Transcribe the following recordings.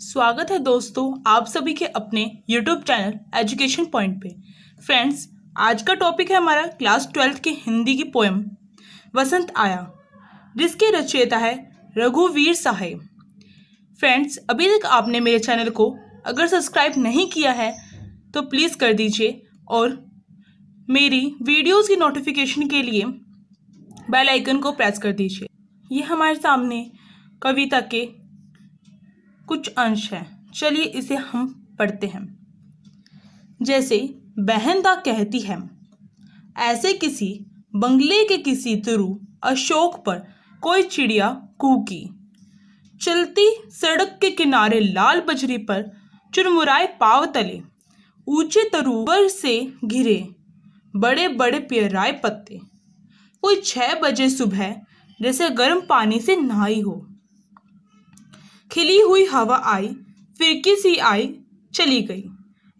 स्वागत है दोस्तों आप सभी के अपने यूट्यूब चैनल एजुकेशन पॉइंट पे फ्रेंड्स आज का टॉपिक है हमारा क्लास ट्वेल्थ के हिंदी की पोएम वसंत आया जिसके रचयिता है रघुवीर साहेब फ्रेंड्स अभी तक आपने मेरे चैनल को अगर सब्सक्राइब नहीं किया है तो प्लीज़ कर दीजिए और मेरी वीडियोस की नोटिफिकेशन के लिए बेल आइकन को प्रेस कर दीजिए ये हमारे सामने कविता के कुछ अंश हैं चलिए इसे हम पढ़ते हैं जैसे बहन दा कहती है ऐसे किसी बंगले के किसी तुरु अशोक पर कोई चिड़िया कूकी चलती सड़क के किनारे लाल बजरी पर चुरमुराए पाव तले ऊंचे तरूवर से घिरे बड़े बड़े पियराए पत्ते कोई छः बजे सुबह जैसे गर्म पानी से नहाई हो खिली हुई हवा आई फिरकी सी आई चली गई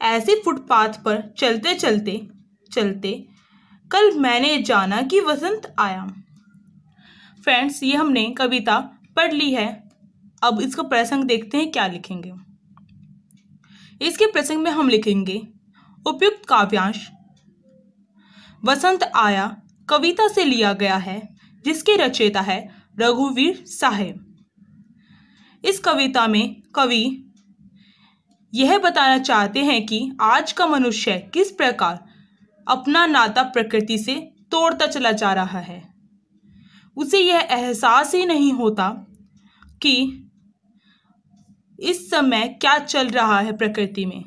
ऐसे फुटपाथ पर चलते चलते चलते कल मैंने जाना कि वसंत आया फ्रेंड्स ये हमने कविता पढ़ ली है अब इसका प्रसंग देखते हैं क्या लिखेंगे इसके प्रसंग में हम लिखेंगे उपयुक्त काव्यांश वसंत आया कविता से लिया गया है जिसके रचयिता है रघुवीर साहेब इस कविता में कवि यह बताना चाहते हैं कि आज का मनुष्य किस प्रकार अपना नाता प्रकृति से तोड़ता चला जा रहा है उसे यह एहसास ही नहीं होता कि इस समय क्या चल रहा है प्रकृति में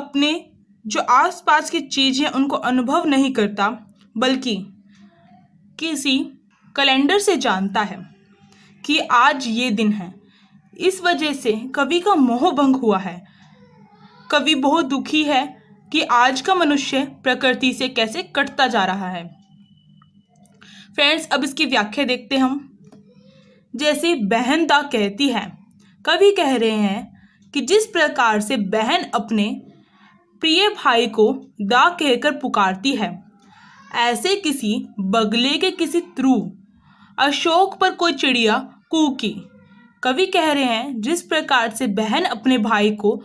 अपने जो आसपास की चीज हैं उनको अनुभव नहीं करता बल्कि किसी कैलेंडर से जानता है कि आज ये दिन है इस वजह से कवि का मोह भंग हुआ है कवि बहुत दुखी है कि आज का मनुष्य प्रकृति से कैसे कटता जा रहा है फ्रेंड्स अब इसकी व्याख्या देखते हम जैसे बहन दा कहती है कवि कह रहे हैं कि जिस प्रकार से बहन अपने प्रिय भाई को दा कहकर पुकारती है ऐसे किसी बगले के किसी थ्रू अशोक पर कोई चिड़िया कुकी कवि कह रहे हैं जिस प्रकार से बहन अपने भाई को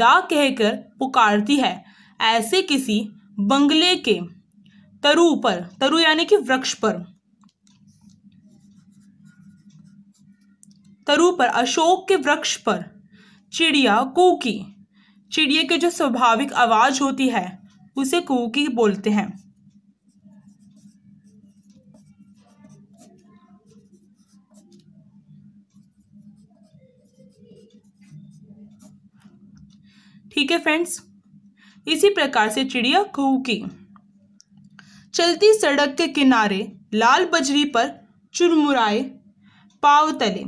दा कहकर पुकारती है ऐसे किसी बंगले के तरु पर तरु यानी कि वृक्ष पर तरु पर अशोक के वृक्ष पर चिड़िया कूकी चिड़िया के जो स्वाभाविक आवाज़ होती है उसे कूकी बोलते हैं ठीक है फ्रेंड्स इसी प्रकार से चिड़िया की चलती सड़क के किनारे लाल बजरी पर चुरमुराए पाव तले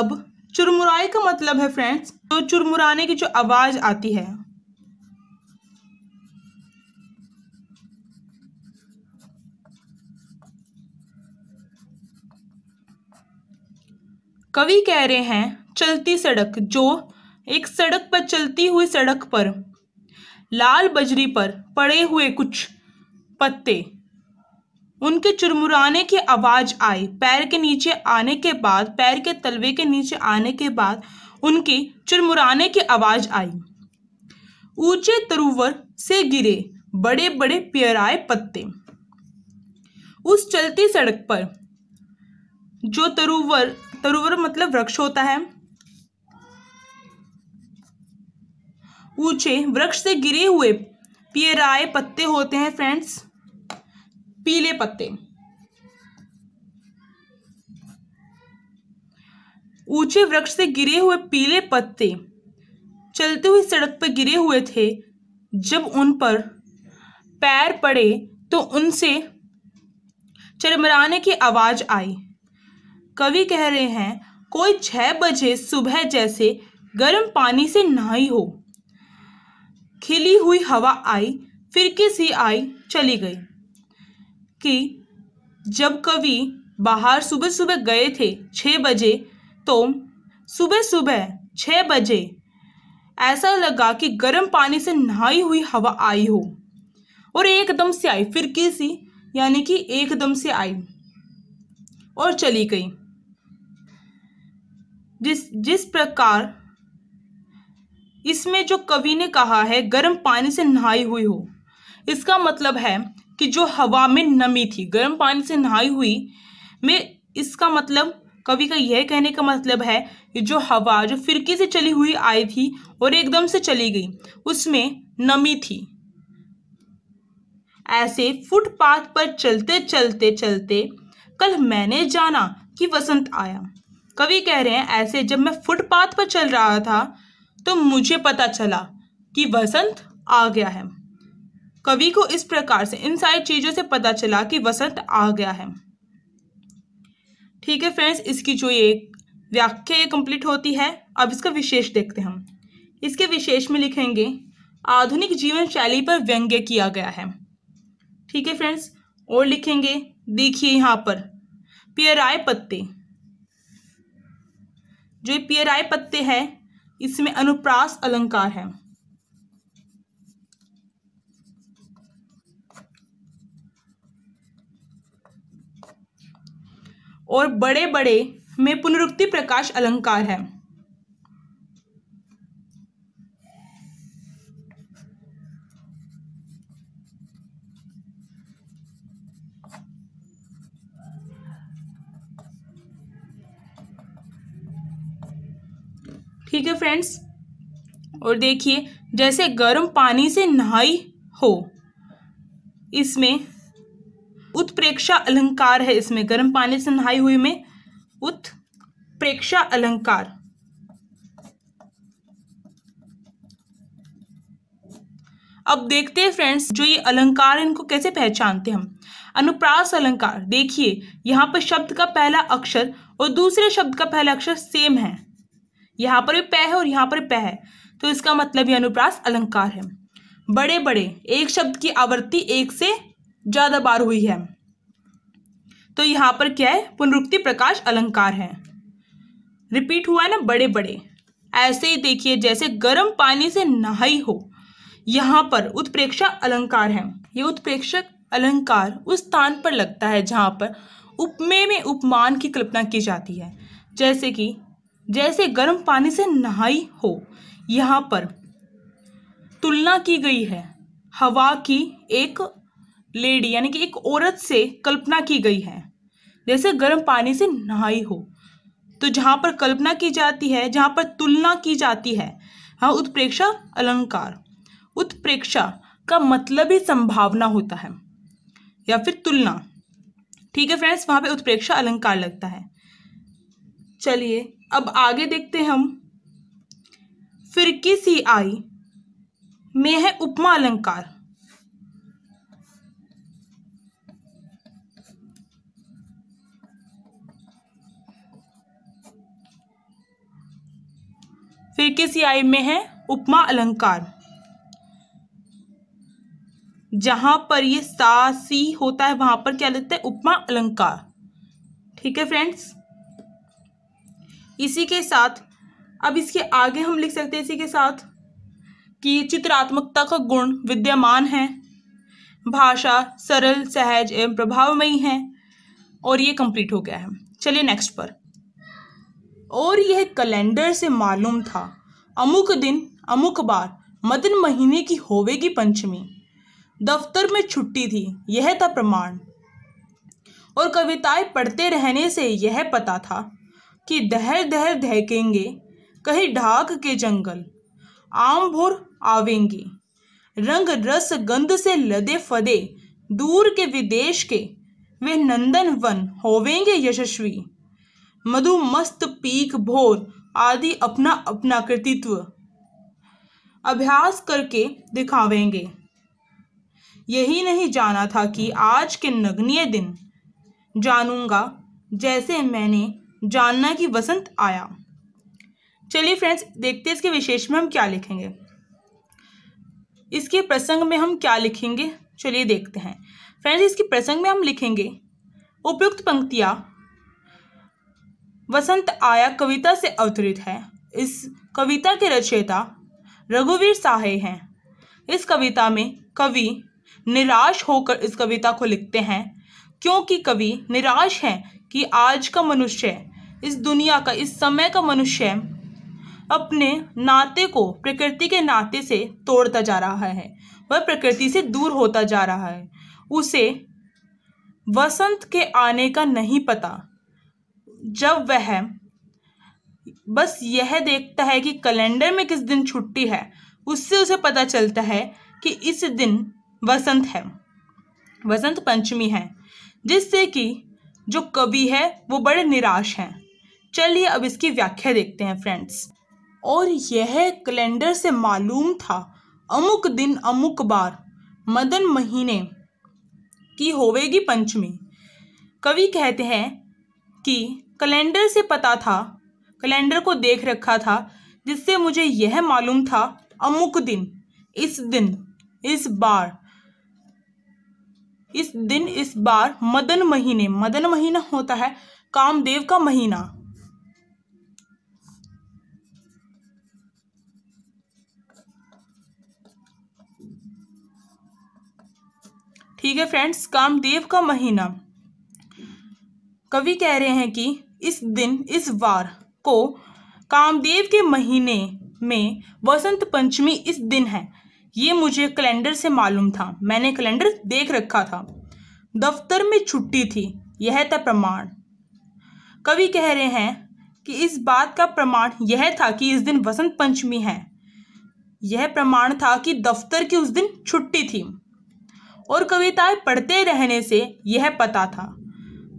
अब चुरमुराए का मतलब है फ्रेंड्स तो चुरमुराने की जो आवाज़ आती है कवि कह रहे हैं चलती सड़क जो एक सड़क पर चलती हुई सड़क पर लाल बजरी पर पड़े हुए कुछ पत्ते उनके चुरमुराने की आवाज़ आई पैर के नीचे आने के बाद पैर के तलवे के नीचे आने के बाद उनके चुरमुराने की आवाज़ आई ऊंचे तरुवर से गिरे बड़े बड़े प्यराए पत्ते उस चलती सड़क पर जो तरुवर तरुवर मतलब वृक्ष होता है ऊंचे वृक्ष से गिरे हुए पियराए पत्ते होते हैं फ्रेंड्स पीले पत्ते ऊंचे वृक्ष से गिरे हुए पीले पत्ते चलते हुए सड़क पर गिरे हुए थे जब उन पर पैर पड़े तो उनसे चरमराने की आवाज़ आई कवि कह रहे हैं कोई छह बजे सुबह जैसे गर्म पानी से नहाई हो खिली हुई हवा आई फिरकी सी आई चली गई कि जब कवि बाहर सुबह सुबह गए थे छः बजे तो सुबह सुबह छः बजे ऐसा लगा कि गर्म पानी से नहाई हुई हवा आई हो और एकदम से आई फिरकी सी यानी कि एकदम से आई और चली गई जिस जिस प्रकार इसमें जो कवि ने कहा है गर्म पानी से नहाई हुई हो इसका मतलब है कि जो हवा में नमी थी गर्म पानी से नहाई हुई में इसका मतलब कवि का यह कहने का मतलब है कि जो हवा जो फिरकी से चली हुई आई थी और एकदम से चली गई उसमें नमी थी ऐसे फुटपाथ पर चलते चलते चलते कल मैंने जाना कि वसंत आया कवि कह रहे हैं ऐसे जब मैं फुटपाथ पर चल रहा था तो मुझे पता चला कि वसंत आ गया है कवि को इस प्रकार से इन सारी चीज़ों से पता चला कि वसंत आ गया है ठीक है फ्रेंड्स इसकी जो ये व्याख्या ये कंप्लीट होती है अब इसका विशेष देखते हैं हम इसके विशेष में लिखेंगे आधुनिक जीवन शैली पर व्यंग्य किया गया है ठीक है फ्रेंड्स और लिखेंगे देखिए यहाँ पर पियराय पत्ते जो पियराय पत्ते हैं इसमें अनुप्रास अलंकार है और बड़े बड़े में पुनरुक्ति प्रकाश अलंकार है ठीक है फ्रेंड्स और देखिए जैसे गर्म पानी से नहाई हो इसमें उत्प्रेक्षा अलंकार है इसमें गर्म पानी से नहाई हुई में उत्प्रेक्षा अलंकार अब देखते हैं फ्रेंड्स जो ये अलंकार है इनको कैसे पहचानते हम अनुप्रास अलंकार देखिए यहाँ पर शब्द का पहला अक्षर और दूसरे शब्द का पहला अक्षर सेम है यहाँ पर भी पै है और यहाँ पर पै है तो इसका मतलब ये अनुप्रास अलंकार है बड़े बड़े एक शब्द की आवृत्ति एक से ज़्यादा बार हुई है तो यहाँ पर क्या है पुनरुक्ति प्रकाश अलंकार है रिपीट हुआ है ना बड़े बड़े ऐसे ही देखिए जैसे गर्म पानी से नहाई हो यहाँ पर उत्प्रेक्षा अलंकार है ये उत्प्रेक्षक अलंकार उस स्थान पर लगता है जहाँ पर उपमेय में उपमान की कल्पना की जाती है जैसे कि जैसे गर्म पानी से नहाई हो यहाँ पर तुलना की गई है हवा की एक लेडी यानी कि एक औरत से कल्पना की गई है जैसे गर्म पानी से नहाई हो तो जहाँ पर कल्पना की जाती है जहाँ पर तुलना की जाती है हाँ उत्प्रेक्षा अलंकार उत्प्रेक्षा का मतलब ही संभावना होता है या फिर तुलना ठीक है फ्रेंड्स वहाँ पे उत्प्रेक्षा अलंकार लगता है चलिए अब आगे देखते हैं हम फिरकी सी आई में है उपमा अलंकार फिर किसी आई में है उपमा अलंकार जहां पर ये सासी होता है वहां पर क्या लेते हैं उपमा अलंकार ठीक है फ्रेंड्स इसी के साथ अब इसके आगे हम लिख सकते हैं इसी के साथ कि चित्रात्मकता का गुण विद्यमान है भाषा सरल सहज एवं प्रभावमयी है और ये कंप्लीट हो गया है चलिए नेक्स्ट पर और यह कैलेंडर से मालूम था अमुक दिन अमुक बार मदन महीने की होवेगी पंचमी दफ्तर में छुट्टी थी यह था प्रमाण और कविताएं पढ़ते रहने से यह पता था कि दहर दहर दहकेंगे कहीं ढाक के जंगल आम भोर आवेंगे रंग रस गंध से लदे फदे दूर के विदेश के वे नंदन वन होवेंगे यशस्वी मधु मस्त पीक भोर आदि अपना अपना कृतित्व अभ्यास करके दिखावेंगे यही नहीं जाना था कि आज के नगनीय दिन जानूंगा जैसे मैंने जानना कि वसंत आया चलिए फ्रेंड्स देखते हैं इसके विशेष में हम क्या लिखेंगे इसके प्रसंग में हम क्या लिखेंगे चलिए देखते हैं फ्रेंड्स इसके प्रसंग में हम लिखेंगे उपयुक्त पंक्तियाँ वसंत आया कविता से अवतरित है इस कविता के रचयिता रघुवीर साहे हैं इस कविता में कवि निराश होकर इस कविता को लिखते हैं क्योंकि कवि निराश हैं कि आज का मनुष्य इस दुनिया का इस समय का मनुष्य अपने नाते को प्रकृति के नाते से तोड़ता जा रहा है वह प्रकृति से दूर होता जा रहा है उसे वसंत के आने का नहीं पता जब वह बस यह देखता है कि कैलेंडर में किस दिन छुट्टी है उससे उसे पता चलता है कि इस दिन वसंत है वसंत पंचमी है जिससे कि जो कवि है वो बड़े निराश हैं चलिए अब इसकी व्याख्या देखते हैं फ्रेंड्स और यह कैलेंडर से मालूम था अमुक दिन अमुक बार मदन महीने की होवेगी पंचमी कवि कहते हैं कि कैलेंडर से पता था कैलेंडर को देख रखा था जिससे मुझे यह मालूम था अमुक दिन इस दिन इस बार इस दिन इस बार मदन महीने मदन महीना होता है कामदेव का महीना ठीक है फ्रेंड्स कामदेव का महीना कवि कह रहे हैं कि इस दिन इस वार को कामदेव के महीने में वसंत पंचमी इस दिन है ये मुझे कैलेंडर से मालूम था मैंने कैलेंडर देख रखा था दफ्तर में छुट्टी थी यह था प्रमाण कवि कह रहे हैं कि इस बात का प्रमाण यह था कि इस दिन वसंत पंचमी है यह प्रमाण था कि दफ्तर की उस दिन छुट्टी थी और कविताएं पढ़ते रहने से यह पता था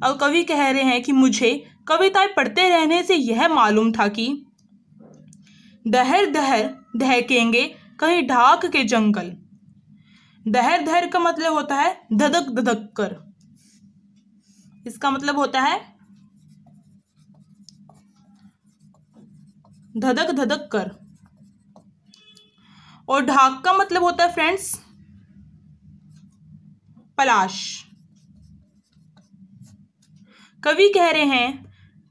और कवि कह रहे हैं कि मुझे कविताएं पढ़ते रहने से यह मालूम था कि दहर दहर दहकेंगे कहीं ढाक के जंगल दहर दहर का मतलब होता है धधक धधक कर इसका मतलब होता है धधक धधक कर और ढाक का मतलब होता है फ्रेंड्स पलाश कवि कह रहे हैं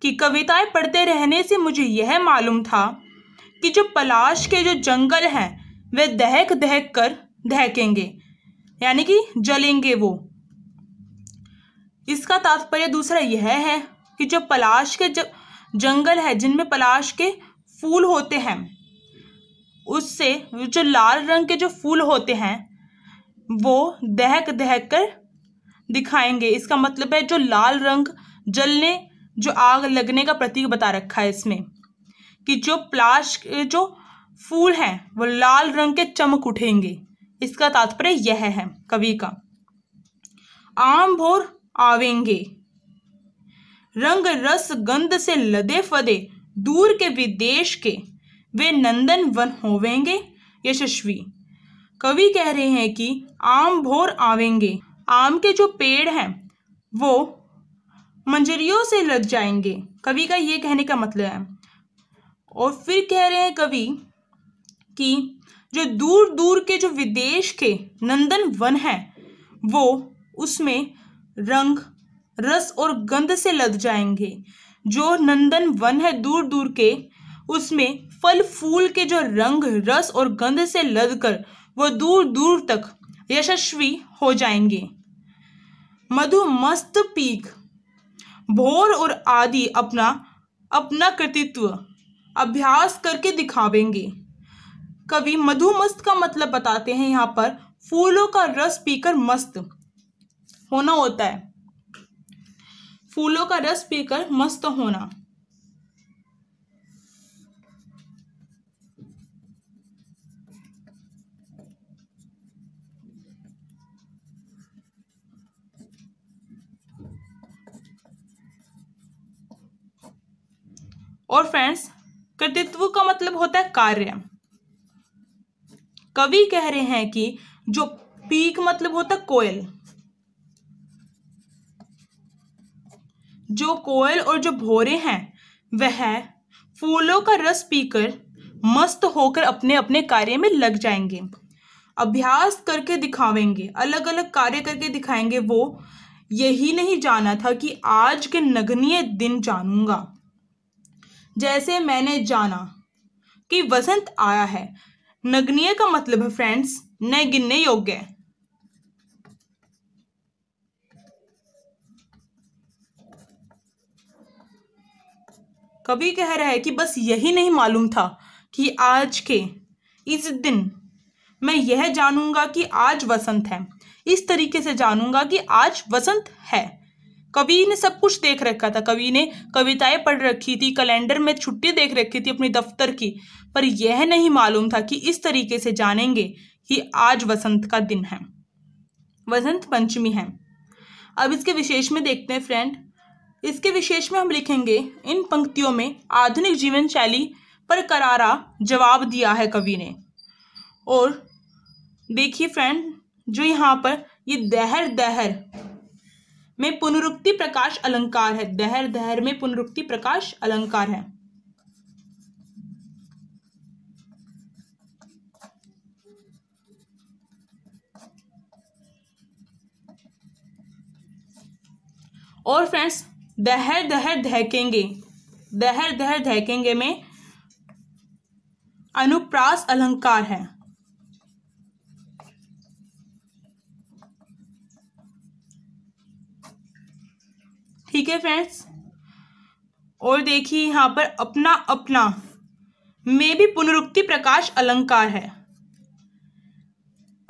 कि कविताएं पढ़ते रहने से मुझे यह मालूम था कि जो पलाश के जो जंगल हैं वे दहक दहक कर दहकेंगे यानी कि जलेंगे वो इसका तात्पर्य दूसरा यह है कि जो पलाश के जंगल है जिनमें पलाश के फूल होते हैं उससे जो लाल रंग के जो फूल होते हैं वो दहक दहक कर दिखाएंगे इसका मतलब है जो लाल रंग जलने जो आग लगने का प्रतीक बता रखा है इसमें कि जो प्लाश जो फूल हैं वो लाल रंग के चमक उठेंगे इसका तात्पर्य यह है कवि का आम भोर आवेंगे रंग रस गंध से लदे फदे दूर के विदेश के वे नंदन वन होवेंगे यशस्वी कवि कह रहे हैं कि आम भोर आवेंगे आम के जो पेड़ हैं वो मंजरियों से लग जाएंगे कवि का ये कहने का मतलब है और फिर कह रहे हैं कवि कि जो दूर दूर के जो विदेश के नंदन वन हैं वो उसमें रंग रस और गंध से लद जाएंगे जो नंदन वन है दूर दूर के उसमें फल फूल के जो रंग रस और गंध से लद कर वो दूर दूर तक यशस्वी हो जाएंगे मधु मस्त पीक भोर और आदि अपना अपना कृतित्व अभ्यास करके दिखावेंगे कवि मधुमस्त का मतलब बताते हैं यहाँ पर फूलों का रस पीकर मस्त होना होता है फूलों का रस पीकर मस्त होना और फ्रेंड्स कर्तित्व का मतलब होता है कार्य कवि कह रहे हैं कि जो पीक मतलब होता है कोयल जो कोयल और जो भोरे हैं वह फूलों का रस पीकर मस्त होकर अपने अपने कार्य में लग जाएंगे अभ्यास करके दिखावेंगे अलग अलग कार्य करके दिखाएंगे वो यही नहीं जाना था कि आज के नगनीय दिन जानूंगा जैसे मैंने जाना कि वसंत आया है नगनीय का मतलब है फ्रेंड्स न गिनने योग्य कवि कह रहा है कि बस यही नहीं मालूम था कि आज के इस दिन मैं यह जानूंगा कि आज वसंत है इस तरीके से जानूंगा कि आज वसंत है कवि ने सब कुछ देख रखा था कवि ने कविताएं पढ़ रखी थी कैलेंडर में छुट्टी देख रखी थी अपने दफ्तर की पर यह नहीं मालूम था कि इस तरीके से जानेंगे कि आज वसंत का दिन है वसंत पंचमी है अब इसके विशेष में देखते हैं फ्रेंड इसके विशेष में हम लिखेंगे इन पंक्तियों में आधुनिक जीवन शैली पर करारा जवाब दिया है कवि ने और देखिए फ्रेंड जो यहाँ पर ये दहर दहर में पुनरुक्ति प्रकाश अलंकार है दहर दहर में पुनरुक्ति प्रकाश अलंकार है और फ्रेंड्स दहर दहर धहकेंगे दहर दहर धहकेंगे में अनुप्रास अलंकार है है फ्रेंड्स और देखिए यहाँ पर अपना अपना में भी पुनरुक्ति प्रकाश अलंकार है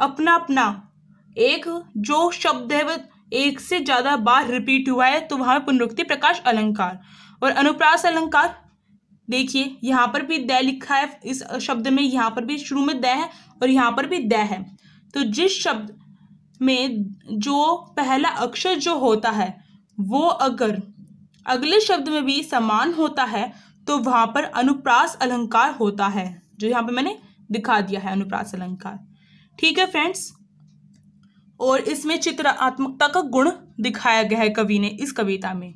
अपना अपना एक जो शब्द है वह एक से ज़्यादा बार रिपीट हुआ है तो वहां पुनरुक्ति प्रकाश अलंकार और अनुप्रास अलंकार देखिए यहाँ पर भी दय लिखा है इस शब्द में यहाँ पर भी शुरू में दय है और यहाँ पर भी दय है तो जिस शब्द में जो पहला अक्षर जो होता है वो अगर अगले शब्द में भी समान होता है तो वहां पर अनुप्रास अलंकार होता है जो यहाँ पे मैंने दिखा दिया है अनुप्रास अलंकार ठीक है फ्रेंड्स और इसमें चित्रात्मकता का गुण दिखाया गया है कवि ने इस कविता में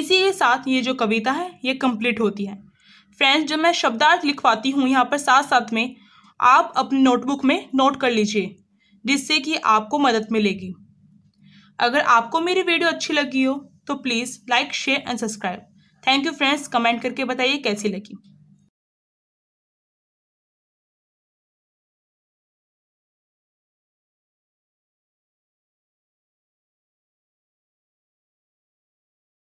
इसी के साथ ये जो कविता है ये कंप्लीट होती है फ्रेंड्स जब मैं शब्दार्थ लिखवाती हूँ यहाँ पर साथ साथ में आप अपने नोटबुक में नोट कर लीजिए जिससे कि आपको मदद मिलेगी अगर आपको मेरी वीडियो अच्छी लगी हो तो please like share and subscribe thank you friends comment करके बताइए कैसी लगी